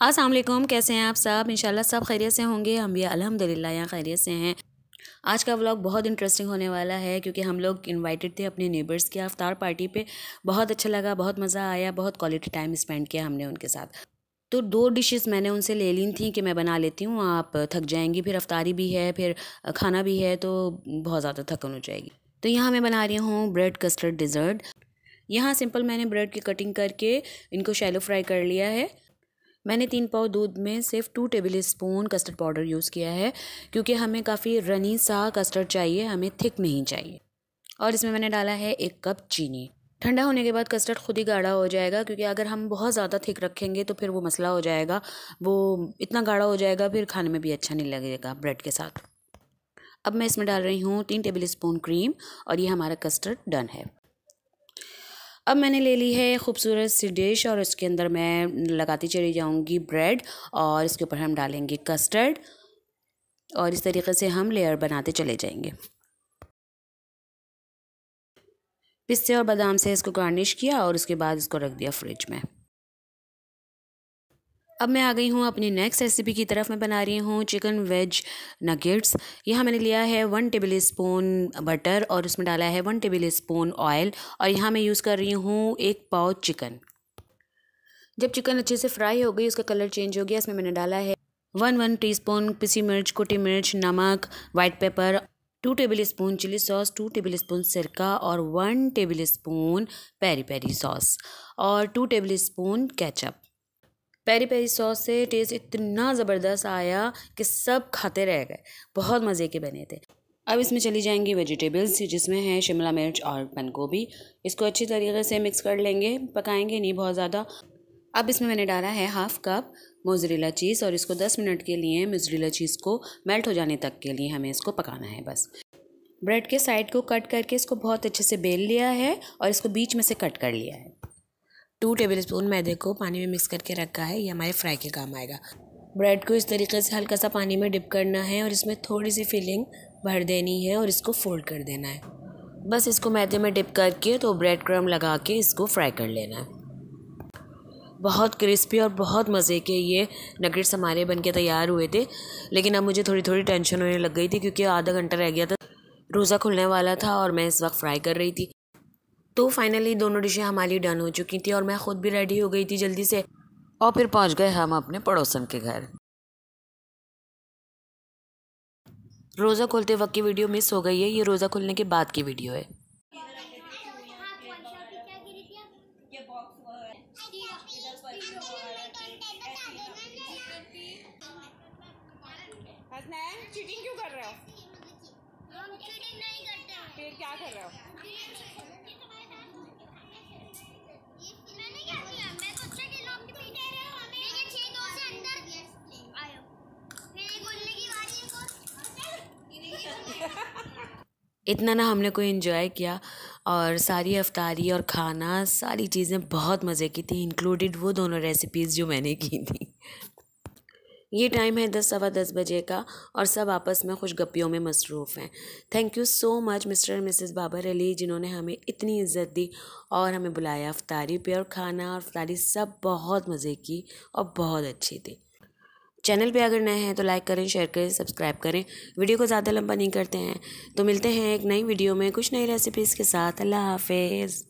असलम कैसे हैं आप सब इंशाल्लाह सब खैरियत से होंगे हम भी अलहमदिल्ला यहाँ खैरियत से हैं आज का व्लॉग बहुत इंटरेस्टिंग होने वाला है क्योंकि हम लोग इनवाइटेड थे अपने नेबर्स के अफ्तार पार्टी पे बहुत अच्छा लगा बहुत मज़ा आया बहुत क्वालिटी टाइम स्पेंड किया हमने उनके साथ तो दो डिशेस मैंने उनसे ले ली थी कि मैं बना लेती हूँ आप थक जाएंगी फिर अफ्तारी भी है फिर खाना भी है तो बहुत ज़्यादा थकन हो जाएगी तो यहाँ मैं बना रही हूँ ब्रेड कस्टर्ड डिज़र्ट यहाँ सिंपल मैंने ब्रेड की कटिंग करके इनको शैलो फ्राई कर लिया है मैंने तीन पाव दूध में सिर्फ two tablespoon custard powder use किया है क्योंकि हमें काफ़ी रनी सा कस्टर्ड चाहिए हमें थिक नहीं चाहिए और इसमें मैंने डाला है एक कप चीनी ठंडा होने के बाद कस्टर्ड खुद ही गाढ़ा हो जाएगा क्योंकि अगर हम बहुत ज़्यादा थिक रखेंगे तो फिर वो मसला हो जाएगा वो इतना गाढ़ा हो जाएगा फिर खाने में भी अच्छा नहीं लगेगा ब्रेड के साथ अब मैं इसमें डाल रही हूँ तीन टेबल स्पून क्रीम और ये हमारा कस्टर्ड डन है अब मैंने ले ली है खूबसूरत सी डिश और इसके अंदर मैं लगाती चली जाऊँगी ब्रेड और इसके ऊपर हम डालेंगे कस्टर्ड और इस तरीके से हम लेयर बनाते चले जाएंगे पिस्ते और बादाम से इसको गार्निश किया और उसके बाद इसको रख दिया फ्रिज में अब मैं आ गई हूँ अपनी नेक्स्ट रेसिपी की तरफ मैं बना रही हूँ चिकन वेज नगेट्स यहाँ मैंने लिया है वन टेबल स्पून बटर और उसमें डाला है वन टेबल स्पून ऑयल और यहाँ मैं यूज़ कर रही हूँ एक पाव चिकन जब चिकन अच्छे से फ्राई हो गई उसका कलर चेंज हो गया इसमें मैंने डाला है वन वन टी स्पून पिसी मिर्च कुटी मिर्च नमक white pepper two tablespoon chilli sauce two tablespoon सिरका और one tablespoon peri peri sauce और two tablespoon ketchup peri peri sauce से टेस्ट इतना ज़बरदस्त आया कि सब खाते रह गए बहुत मज़े के बने थे अब इसमें चली जाएंगी वेजिटेबल्स जिसमें है शिमला मिर्च और बंद गोभी इसको अच्छी तरीके से मिक्स कर लेंगे पकाएंगे नहीं बहुत ज़्यादा अब इसमें मैंने डाला है हाफ़ कप मोजरेला चीज़ और इसको 10 मिनट के लिए मोजरेला चीज़ को मेल्ट हो जाने तक के लिए हमें इसको पकाना है बस ब्रेड के साइड को कट करके इसको बहुत अच्छे से बेल लिया है और इसको बीच में से कट कर लिया है टू टेबल स्पून मैदे को पानी में मिक्स करके रखा है ये हमारे फ्राई के काम आएगा ब्रेड को इस तरीके से हल्का सा पानी में डिप करना है और इसमें थोड़ी सी फिलिंग भर देनी है और इसको फोल्ड कर देना है बस इसको मैदे में डिप करके तो ब्रेड क्रम लगा के इसको फ्राई कर लेना है बहुत क्रिस्पी और बहुत मज़े के ये नगेट्स हमारे बन के तैयार हुए थे लेकिन अब मुझे थोड़ी थोड़ी टेंशन होने लग गई थी क्योंकि आधा घंटा रह गया था रोज़ा खुलने वाला था और मैं इस वक्त फ्राई कर रही थी तो फाइनली दोनों डिशें हमारी डन हो चुकी थी और मैं ख़ुद भी रेडी हो गई थी जल्दी से और फिर पहुंच गए हम अपने पड़ोसन के घर रोज़ा खोलते वक्त की वीडियो मिस हो गई है ये रोज़ा खुलने के बाद की वीडियो है चीटिंग क्यों कर रहे हो हम चीटिंग नहीं करते फिर क्या कर रहे हो इतना ना हमने कोई इन्जॉय किया और सारी अफतारी और खाना सारी चीज़ें बहुत मज़े की थी इंक्लूडेड वो दोनों रेसिपीज़ जो मैंने की थी ये टाइम है दस सवा दस बजे का और सब आपस में खुशगप्पियों में मसरूफ़ हैं thank you so much mister and missus Babar Ali जिन्होंने हमें इतनी इज़्ज़त दी और हमें बुलाया अफतारी पे और खाना और अफतारी सब बहुत मज़े की और बहुत अच्छी थी चैनल पे अगर नए हैं तो लाइक करें शेयर करें सब्सक्राइब करें वीडियो को ज़्यादा लंबा नहीं करते हैं तो मिलते हैं एक नई वीडियो में कुछ नई रेसिपीज़ के साथ अल्लाह हाफिज़